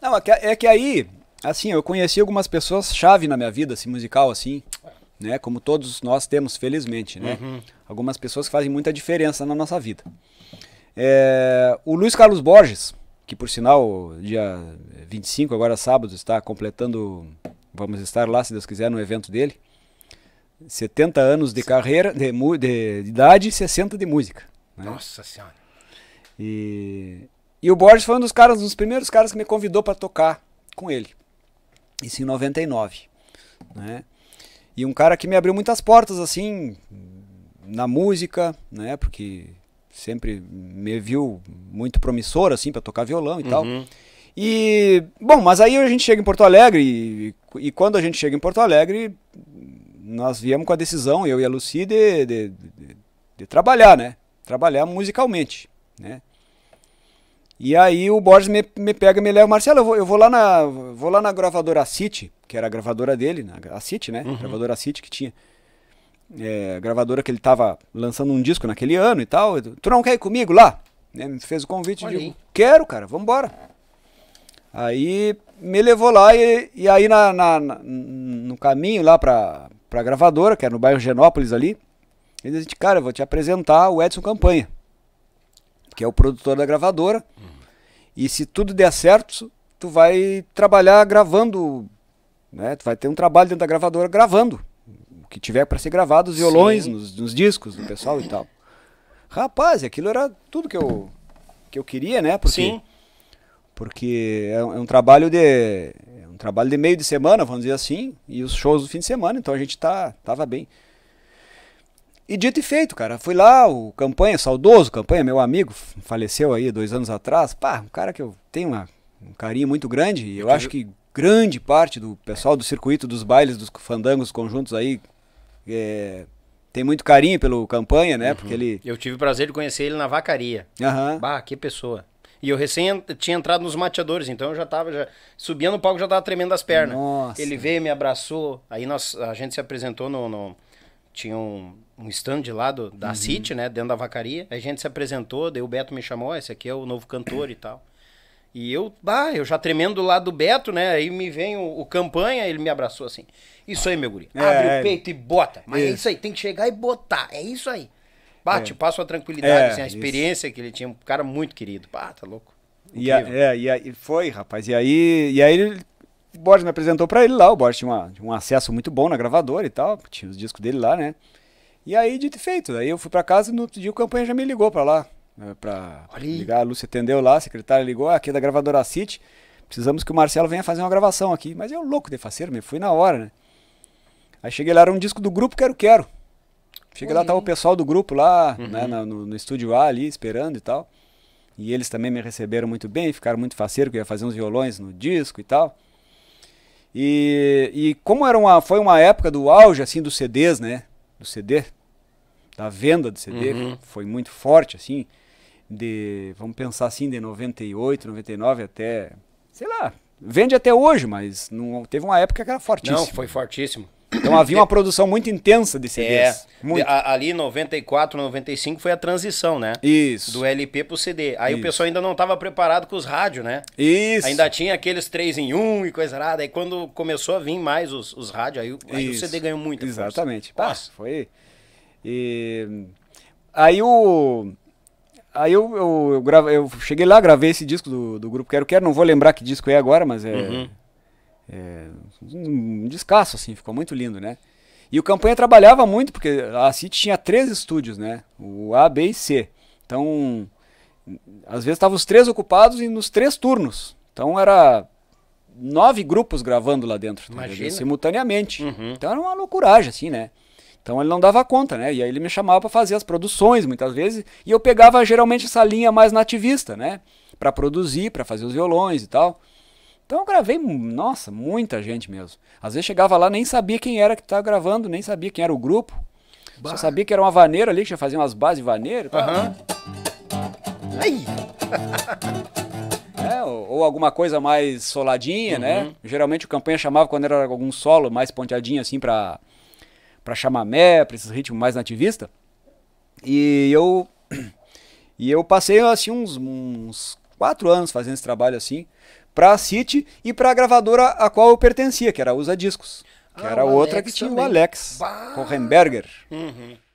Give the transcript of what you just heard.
Não, é que, é que aí, assim, eu conheci algumas pessoas chave na minha vida, assim, musical, assim, né? Como todos nós temos, felizmente, né? Uhum. Algumas pessoas que fazem muita diferença na nossa vida. É, o Luiz Carlos Borges, que por sinal, dia 25, agora sábado, está completando, vamos estar lá, se Deus quiser, no evento dele. 70 anos de carreira, de, de, de idade e 60 de música. Né? Nossa Senhora! E e o Borges foi um dos caras, um dos primeiros caras que me convidou para tocar com ele. Isso em 99, né? E um cara que me abriu muitas portas assim na música, né? Porque sempre me viu muito promissor assim para tocar violão e uhum. tal. E bom, mas aí a gente chega em Porto Alegre e, e, quando a gente chega em Porto Alegre, nós viemos com a decisão eu e a Lucy de, de, de, de trabalhar, né? Trabalhar musicalmente, né? E aí o Borges me, me pega e me leva, Marcelo, eu vou, eu vou, lá na vou lá na gravadora City, que era a gravadora dele, a City, né? Uhum. gravadora City que tinha. É, gravadora que ele tava lançando um disco naquele ano e tal. Tu não quer ir comigo lá? Né, me fez o convite, Olhei. eu quero, cara, vambora. Aí me levou lá e, e aí na, na, na, no caminho lá pra, pra gravadora, que era no bairro Genópolis ali, ele disse, cara, eu vou te apresentar o Edson Campanha, que é o produtor da gravadora. E se tudo der certo, tu vai trabalhar gravando, né? Tu vai ter um trabalho dentro da gravadora gravando o que tiver para ser gravado, os violões nos, nos, discos do pessoal e tal. Rapaz, aquilo era tudo que eu que eu queria, né? Porque, Sim. Porque é, é um trabalho de é um trabalho de meio de semana, vamos dizer assim, e os shows do fim de semana, então a gente tá tava bem. E dito e feito, cara. Fui lá, o Campanha, saudoso Campanha, meu amigo, faleceu aí dois anos atrás. Pá, um cara que eu tenho uma, um carinho muito grande. E eu acho que grande parte do pessoal do circuito dos bailes, dos fandangos conjuntos aí, é, tem muito carinho pelo Campanha, né? Uhum. Porque ele. Eu tive o prazer de conhecer ele na vacaria. Aham. Uhum. Bah, que pessoa. E eu recém tinha entrado nos mateadores, então eu já tava, já, o palco já tava tremendo as pernas. Nossa. Ele veio, me abraçou, aí nós, a gente se apresentou no, no tinha um, um stand lá do, da uhum. City, né? Dentro da vacaria. A gente se apresentou, daí o Beto me chamou, esse aqui é o novo cantor e tal. E eu, bah, eu já tremendo lá do Beto, né? Aí me vem o, o campanha, ele me abraçou assim. Isso aí, meu guri. É, abre o é. peito é, e bota. Mas é isso. é isso aí, tem que chegar e botar. É isso aí. Bate, é. passa a tranquilidade, é, assim, a experiência isso. que ele tinha, um cara muito querido. Bah, tá louco. E, a, é, e a, foi, rapaz. E aí, e aí ele o Borges me apresentou para ele lá, o Borges tinha, uma, um acesso muito bom na gravadora e tal, tinha os discos dele lá, né? E aí, dito e feito, daí eu fui para casa e no outro dia o Campanha já me ligou para lá, né, para ligar, a Lúcia atendeu lá, a secretária ligou, ah, aqui é da gravadora City, precisamos que o Marcelo venha fazer uma gravação aqui. Mas eu louco de faceiro, me fui na hora, né? Aí cheguei lá, era um disco do grupo Quero Quero. Cheguei Oi. lá, tava o pessoal do grupo lá, uhum. né, no, no estúdio A ali, esperando e tal. E eles também me receberam muito bem, ficaram muito faceiro, que eu ia fazer uns violões no disco e tal. E, e como era uma, foi uma época do auge, assim, dos CDs, né? Do CD, da venda do CD, uhum. foi muito forte, assim, de, vamos pensar assim, de 98, 99 até, sei lá, vende até hoje, mas não teve uma época que era fortíssima. Não, foi fortíssimo. Então havia uma produção muito intensa de CDs. É. Muito. A, ali 94, 95 foi a transição, né? Isso. Do LP pro CD. Aí Isso. o pessoal ainda não estava preparado com os rádios, né? Isso. Ainda tinha aqueles três em um e coisa rara. Aí quando começou a vir mais os, os rádios, aí, aí o CD ganhou muito. Exatamente. Pá, foi. E... Aí o. Aí eu, eu, eu, eu cheguei lá, gravei esse disco do, do grupo Quero Quero, não vou lembrar que disco é agora, mas é. Uhum. É, um descasso, assim, ficou muito lindo, né? E o Campanha trabalhava muito, porque a City tinha três estúdios, né? O A, B e C. Então, às vezes estavam os três ocupados e nos três turnos. Então era nove grupos gravando lá dentro, tá simultaneamente. Uhum. Então era uma loucuragem, assim, né? Então ele não dava conta, né? E aí ele me chamava para fazer as produções muitas vezes, e eu pegava geralmente essa linha mais nativista, né? Para produzir, para fazer os violões e tal. Então eu gravei, nossa, muita gente mesmo. Às vezes chegava lá, nem sabia quem era que estava gravando, nem sabia quem era o grupo. Bah. Só sabia que era uma vaneira ali, que já fazia umas bases vaneiras. Uhum. Ai. É, ou, ou, alguma coisa mais soladinha, né? uhum. né? Geralmente o campanha chamava quando era algum solo mais ponteadinho assim pra, pra chamamé, pra esses ritmos mais nativistas. E eu. E eu passei assim uns, uns quatro anos fazendo esse trabalho assim, para a City e para a gravadora a qual eu pertencia, que era a Usa Discos. Que ah, era outra Alex que tinha também. o Alex Hohenberger. Uhum.